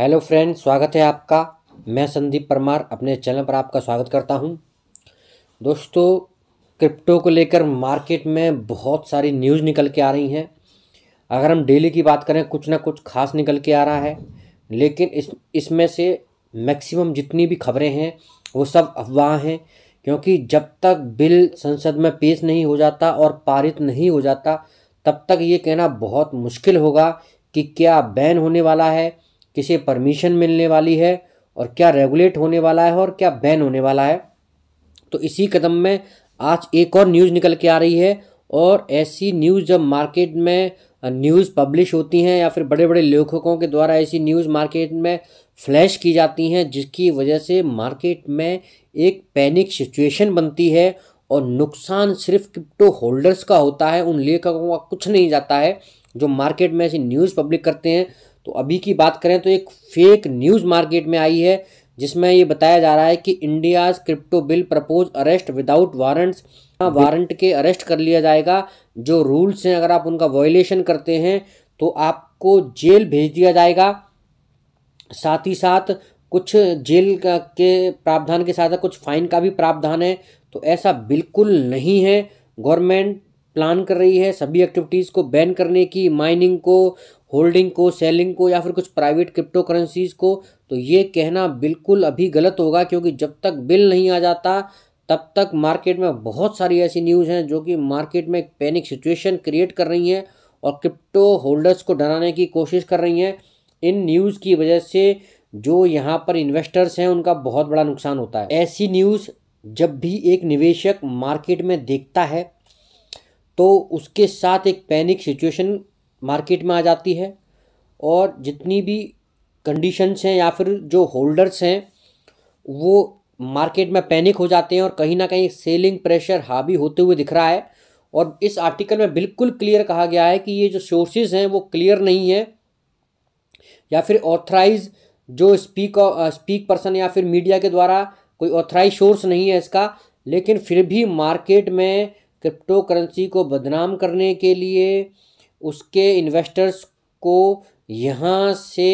hello friend स्वागत है आपका मैं संदीप परमार अपने चैनल पर आपका स्वागत करता हूं दोस्तों क्रिप्टो को लेकर मार्केट में बहुत सारी न्यूज़ निकल के आ रही हैं अगर हम डेली की बात करें कुछ ना कुछ खास निकल के आ रहा है लेकिन इस इसमें से मैक्सिमम जितनी भी खबरें हैं वो सब अफवाह हैं क्योंकि जब तक बिल संसद में पेश नहीं हो जाता और पारित नहीं हो जाता तब तक ये कहना बहुत मुश्किल होगा कि क्या बैन होने वाला है किसे परमिशन मिलने वाली है और क्या रेगुलेट होने वाला है और क्या बैन होने वाला है तो इसी कदम में आज एक और न्यूज़ निकल के आ रही है और ऐसी न्यूज़ जब मार्केट में न्यूज़ पब्लिश होती हैं या फिर बड़े बड़े लेखकों के द्वारा ऐसी न्यूज़ मार्केट में फ्लैश की जाती हैं जिसकी वजह से मार्केट में एक पैनिक सिचुएशन बनती है और नुकसान सिर्फ क्रिप्टो होल्डर्स का होता है उन लेखकों का कुछ नहीं जाता है जो मार्केट में ऐसी न्यूज़ पब्लिक करते हैं तो अभी की बात करें तो एक फेक न्यूज़ मार्केट में आई है जिसमें ये बताया जा रहा है कि India's crypto bill propose arrest without warrants warrant के अरेस्ट कर लिया जाएगा जो रूल्स हैं अगर आप उनका वॉयलेशन करते हैं तो आपको जेल भेज दिया जाएगा साथ ही साथ कुछ जेल का के प्रावधान के साथ कुछ फाइन का भी प्रावधान है तो ऐसा बिल्कुल नहीं है गवर्नमेंट प्लान कर रही है सभी एक्टिविटीज़ को बैन करने की माइनिंग को होल्डिंग को सेलिंग को या फिर कुछ प्राइवेट क्रिप्टो करेंसीज़ को तो ये कहना बिल्कुल अभी गलत होगा क्योंकि जब तक बिल नहीं आ जाता तब तक मार्केट में बहुत सारी ऐसी न्यूज़ हैं जो कि मार्केट में एक पैनिक सिचुएशन क्रिएट कर रही हैं और क्रिप्टो होल्डर्स को डराने की कोशिश कर रही हैं इन न्यूज़ की वजह से जो यहाँ पर इन्वेस्टर्स हैं उनका बहुत बड़ा नुकसान होता है ऐसी न्यूज़ जब भी एक निवेशक मार्केट में देखता है तो उसके साथ एक पैनिक सिचुएशन मार्केट में आ जाती है और जितनी भी कंडीशंस हैं या फिर जो होल्डर्स हैं वो मार्केट में पैनिक हो जाते हैं और कहीं ना कहीं सेलिंग प्रेशर हावी होते हुए दिख रहा है और इस आर्टिकल में बिल्कुल क्लियर कहा गया है कि ये जो सोर्सेज हैं वो क्लियर नहीं है या फिर ऑथराइज जो स्पीक स्पीक पर्सन या फिर मीडिया के द्वारा कोई ऑथराइज सोर्स नहीं है इसका लेकिन फिर भी मार्केट में क्रिप्टो करेंसी को बदनाम करने के लिए उसके इन्वेस्टर्स को यहाँ से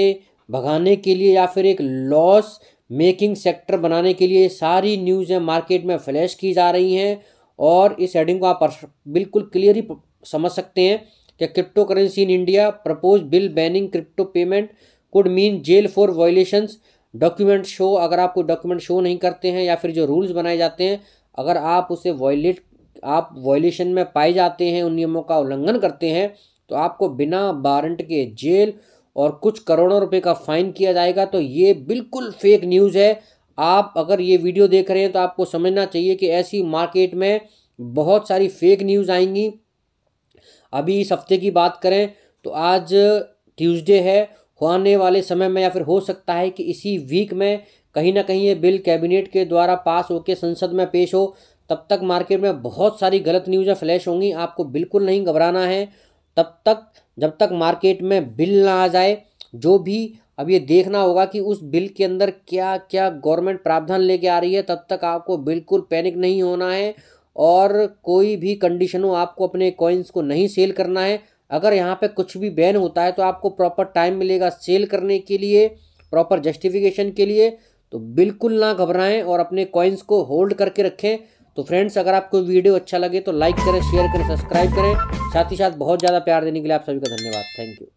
भगाने के लिए या फिर एक लॉस मेकिंग सेक्टर बनाने के लिए सारी न्यूज़ें मार्केट में फ्लैश की जा रही हैं और इस हेडिंग को आप बिल्कुल क्लियरली समझ सकते हैं कि crypto currency in India propose bill banning crypto payment could mean jail for violations document show अगर आप कोई डॉक्यूमेंट शो नहीं करते हैं या फिर जो रूल्स बनाए जाते हैं अगर आप उसे वॉयलेट आप वॉयलेशन में पाए जाते हैं उन नियमों का उल्लंघन करते हैं तो आपको बिना वारंट के जेल और कुछ करोड़ों रुपए का फाइन किया जाएगा तो ये बिल्कुल फेक न्यूज़ है आप अगर ये वीडियो देख रहे हैं तो आपको समझना चाहिए कि ऐसी मार्केट में बहुत सारी फेक न्यूज़ आएंगी अभी इस हफ्ते की बात करें तो आज ट्यूसडे है आने वाले समय में या फिर हो सकता है कि इसी वीक में कहीं ना कहीं ये बिल कैबिनेट के द्वारा पास होकर संसद में पेश हो तब तक मार्केट में बहुत सारी गलत न्यूज़ें फ्लैश होंगी आपको बिल्कुल नहीं घबराना है तब तक जब तक मार्केट में बिल ना आ जाए जो भी अब ये देखना होगा कि उस बिल के अंदर क्या क्या गवर्नमेंट प्रावधान लेके आ रही है तब तक आपको बिल्कुल पैनिक नहीं होना है और कोई भी कंडीशन हो आपको अपने कॉइन्स को नहीं सेल करना है अगर यहाँ पे कुछ भी बैन होता है तो आपको प्रॉपर टाइम मिलेगा सेल करने के लिए प्रॉपर जस्टिफिकेशन के लिए तो बिल्कुल ना घबराएं और अपने कॉइन्स को होल्ड करके रखें तो फ्रेंड्स अगर आपको वीडियो अच्छा लगे तो लाइक करें शेयर करें सब्सक्राइब करें साथ ही साथ बहुत ज़्यादा प्यार देने के लिए आप सभी का धन्यवाद थैंक यू